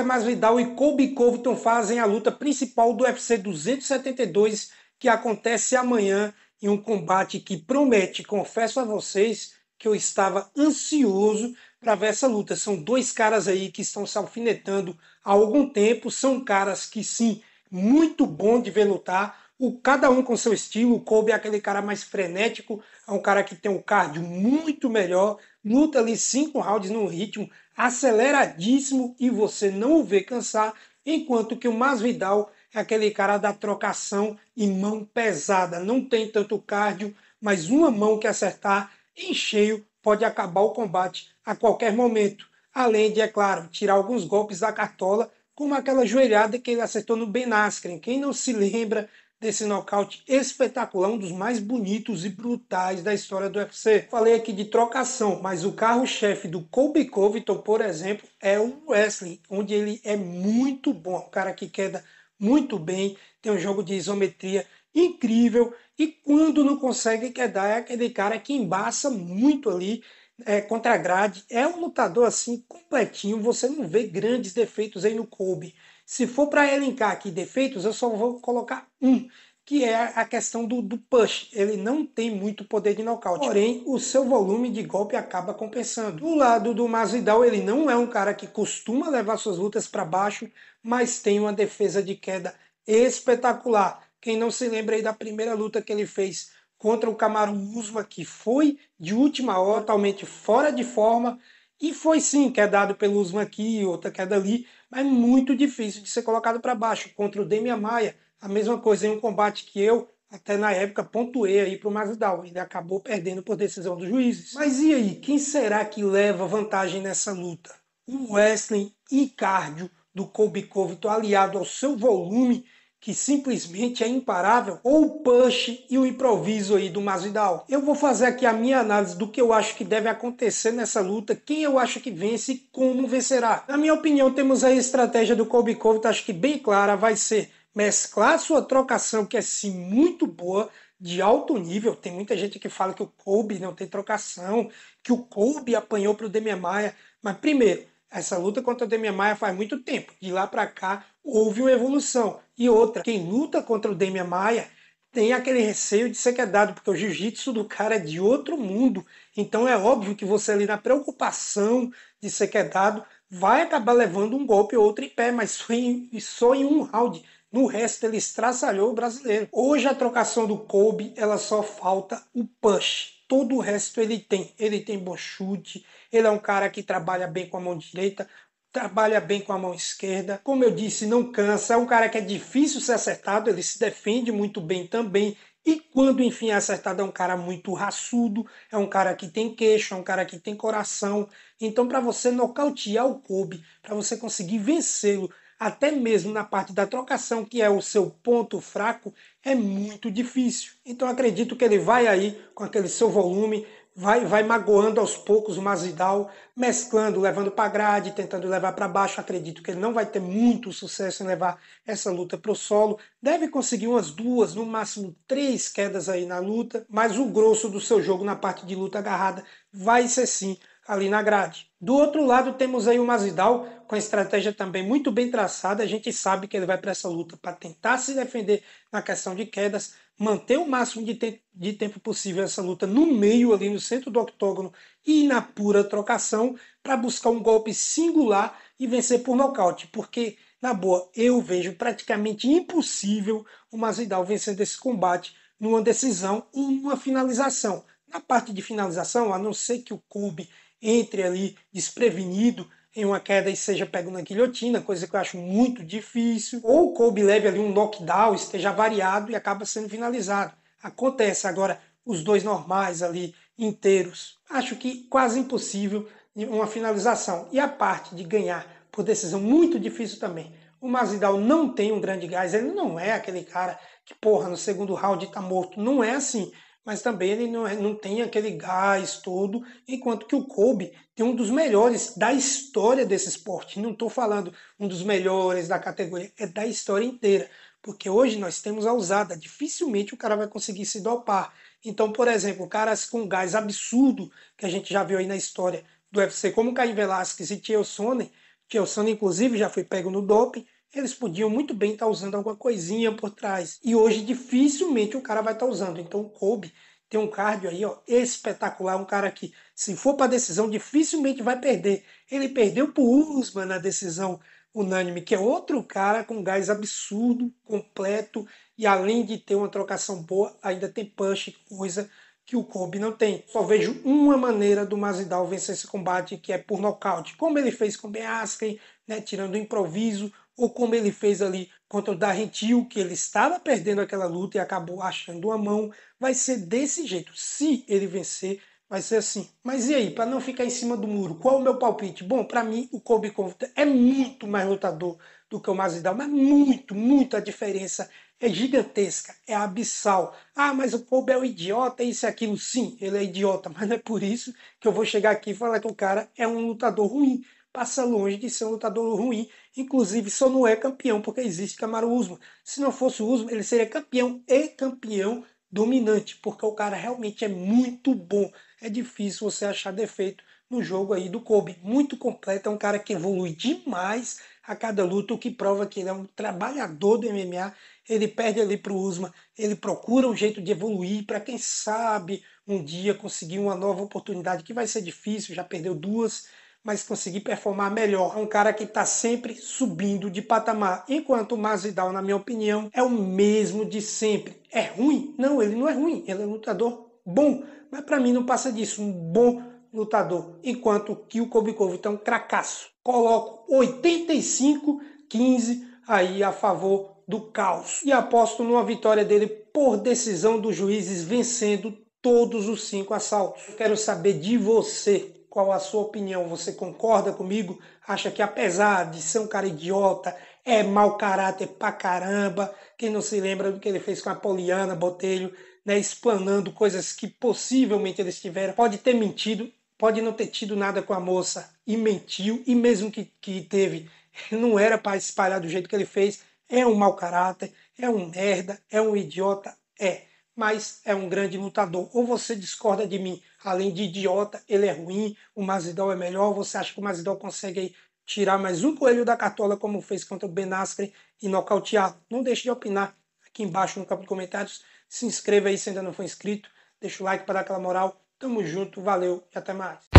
Jorge Masvidal e Colby Covington fazem a luta principal do UFC 272, que acontece amanhã, em um combate que promete, confesso a vocês, que eu estava ansioso para ver essa luta. São dois caras aí que estão se alfinetando há algum tempo, são caras que sim, muito bom de ver lutar, o, cada um com seu estilo. O Kobe é aquele cara mais frenético, é um cara que tem um cardio muito melhor, luta ali cinco rounds num ritmo aceleradíssimo e você não o vê cansar, enquanto que o Masvidal é aquele cara da trocação e mão pesada, não tem tanto cardio, mas uma mão que acertar em cheio pode acabar o combate a qualquer momento. Além de, é claro, tirar alguns golpes da cartola, como aquela joelhada que ele acertou no Ben Askren. Quem não se lembra desse nocaute espetacular, um dos mais bonitos e brutais da história do UFC. Falei aqui de trocação, mas o carro-chefe do Colby Covington, por exemplo, é o wrestling, onde ele é muito bom, é um cara que queda muito bem, tem um jogo de isometria incrível e quando não consegue quedar é aquele cara que embaça muito ali é, contra a grade. É um lutador assim completinho, você não vê grandes defeitos aí no Colby. Se for para elencar aqui defeitos, eu só vou colocar um, que é a questão do, do, push. Ele não tem muito poder de nocaute, porém o seu volume de golpe acaba compensando. Do lado do Masvidal, ele não é um cara que costuma levar suas lutas para baixo, mas tem uma defesa de queda espetacular. Quem não se lembra aí da primeira luta que ele fez contra o Camaro Usma, que foi de última hora, totalmente fora de forma, e foi sim quedado é pelo Usma aqui, outra queda ali, mas é muito difícil de ser colocado para baixo. Contra o Demian Maia, a mesma coisa em um combate que eu, até na época, pontuei aí para o Masvidal, ainda acabou perdendo por decisão dos juízes. Mas e aí, quem será que leva vantagem nessa luta? O wrestling e cardio do Colby Covington aliado ao seu volume que simplesmente é imparável, ou o punch e o improviso aí do Masvidal. Eu vou fazer aqui a minha análise do que eu acho que deve acontecer nessa luta, quem eu acho que vence e como vencerá. Na minha opinião, temos a estratégia do Colby Covid, acho que bem clara, vai ser mesclar sua trocação, que é sim muito boa, de alto nível. Tem muita gente que fala que o Colby não tem trocação, que o Colby apanhou para o Demian Maia, mas primeiro, essa luta contra o Demian Maia faz muito tempo. De lá para cá, houve uma evolução. E outra, quem luta contra o Demian Maia tem aquele receio de ser quedado, porque o jiu-jitsu do cara é de outro mundo. Então é óbvio que você ali na preocupação de ser quedado vai acabar levando um golpe ou outro em pé, mas só em, só em um round. No resto ele estraçalhou o brasileiro. Hoje a trocação do Kobe, ela só falta o push todo o resto ele tem. Ele tem bom chute, ele é um cara que trabalha bem com a mão direita trabalha bem com a mão esquerda. Como eu disse, não cansa. É um cara que é difícil ser acertado, ele se defende muito bem também. E quando, enfim, é acertado, é um cara muito raçudo, é um cara que tem queixo, é um cara que tem coração. Então, para você nocautear o Kobe, para você conseguir vencê-lo, até mesmo na parte da trocação, que é o seu ponto fraco, é muito difícil. Então, acredito que ele vai aí com aquele seu volume, vai, vai magoando aos poucos o Masvidal, mesclando, levando para grade, tentando levar para baixo. Acredito que ele não vai ter muito sucesso em levar essa luta para o solo. Deve conseguir umas duas, no máximo três quedas aí na luta, mas o grosso do seu jogo na parte de luta agarrada vai ser sim ali na grade. Do outro lado, temos aí o Masvidal com a estratégia também muito bem traçada. A gente sabe que ele vai para essa luta para tentar se defender na questão de quedas, manter o máximo de, te de tempo possível essa luta no meio, ali no centro do octógono e na pura trocação, para buscar um golpe singular e vencer por nocaute. Porque, na boa, eu vejo praticamente impossível o Masvidal vencendo esse combate numa decisão ou numa finalização. Na parte de finalização, a não ser que o Kobe entre ali desprevenido, em uma queda e seja pego na guilhotina, coisa que eu acho muito difícil. Ou o Kobe leve ali um knockdown, esteja variado e acaba sendo finalizado. Acontece agora os dois normais ali inteiros. Acho que quase impossível uma finalização. E a parte de ganhar por decisão muito difícil também. O Masvidal não tem um grande gás, ele não é aquele cara que, porra, no segundo round tá morto. Não é assim mas também ele não, é, não tem aquele gás todo, enquanto que o Kobe tem um dos melhores da história desse esporte. Não estou falando um dos melhores da categoria, é da história inteira. Porque hoje nós temos a usada, dificilmente o cara vai conseguir se dopar. Então, por exemplo, caras com gás absurdo, que a gente já viu aí na história do UFC, como Caim Velasquez e Tio Sonnen, Tio Sonnen, inclusive, já foi pego no doping, eles podiam muito bem estar tá usando alguma coisinha por trás. E hoje dificilmente o cara vai estar tá usando. Então o Kobe tem um cardio aí, ó, espetacular, um cara que se for para decisão dificilmente vai perder. Ele perdeu pro Usman na decisão unânime, que é outro cara com gás absurdo, completo e além de ter uma trocação boa, ainda tem punch, coisa que o Kobe não tem. Só vejo uma maneira do Masvidal vencer esse combate, que é por nocaute, como ele fez com o Ben Askren, né, tirando o improviso, ou como ele fez ali contra o Darrentil, que ele estava perdendo aquela luta e acabou achando a mão, vai ser desse jeito. Se ele vencer, vai ser assim. Mas e aí, para não ficar em cima do muro, qual o meu palpite? Bom, para mim, o Kobe Covington é muito mais lutador do que o Masvidal, mas muito, muito a diferença é gigantesca, é abissal. Ah, mas o Kobe é um idiota, isso e aquilo. Sim, ele é idiota, mas não é por isso que eu vou chegar aqui e falar que o cara é um lutador ruim passa longe de ser um lutador ruim. Inclusive, só não é campeão porque existe Camaro Usman. Se não fosse o Usman, ele seria campeão e campeão dominante, porque o cara realmente é muito bom. É difícil você achar defeito no jogo aí do Kobe. Muito completo, é um cara que evolui demais a cada luta, o que prova que ele é um trabalhador do MMA. Ele perde ali para o Usman, ele procura um jeito de evoluir para quem sabe um dia conseguir uma nova oportunidade que vai ser difícil, já perdeu duas mas conseguir performar melhor. É um cara que está sempre subindo de patamar, enquanto o Masvidal, na minha opinião, é o mesmo de sempre. É ruim? Não, ele não é ruim, ele é um lutador bom, mas para mim não passa disso, um bom lutador, enquanto que o Kovikov está então, um cracaço. Coloco 85 15 aí a favor do caos e aposto numa vitória dele por decisão dos juízes vencendo todos os cinco assaltos. quero saber de você qual a sua opinião. Você concorda comigo? Acha que apesar de ser um cara idiota, é mau caráter pra caramba? Quem não se lembra do que ele fez com a Poliana Botelho, né, explanando coisas que possivelmente eles tiveram? Pode ter mentido, pode não ter tido nada com a moça e mentiu, e mesmo que, que teve, não era para espalhar do jeito que ele fez. É um mau caráter, é um merda, é um idiota, é mas é um grande lutador. Ou você discorda de mim, além de idiota, ele é ruim, o Masvidal é melhor, você acha que o Masvidal consegue tirar mais um coelho da cartola, como fez contra o Ben Askren, e nocautear? Não deixe de opinar aqui embaixo no campo de comentários. Se inscreva aí se ainda não for inscrito, deixa o like para dar aquela moral. Tamo junto, valeu e até mais.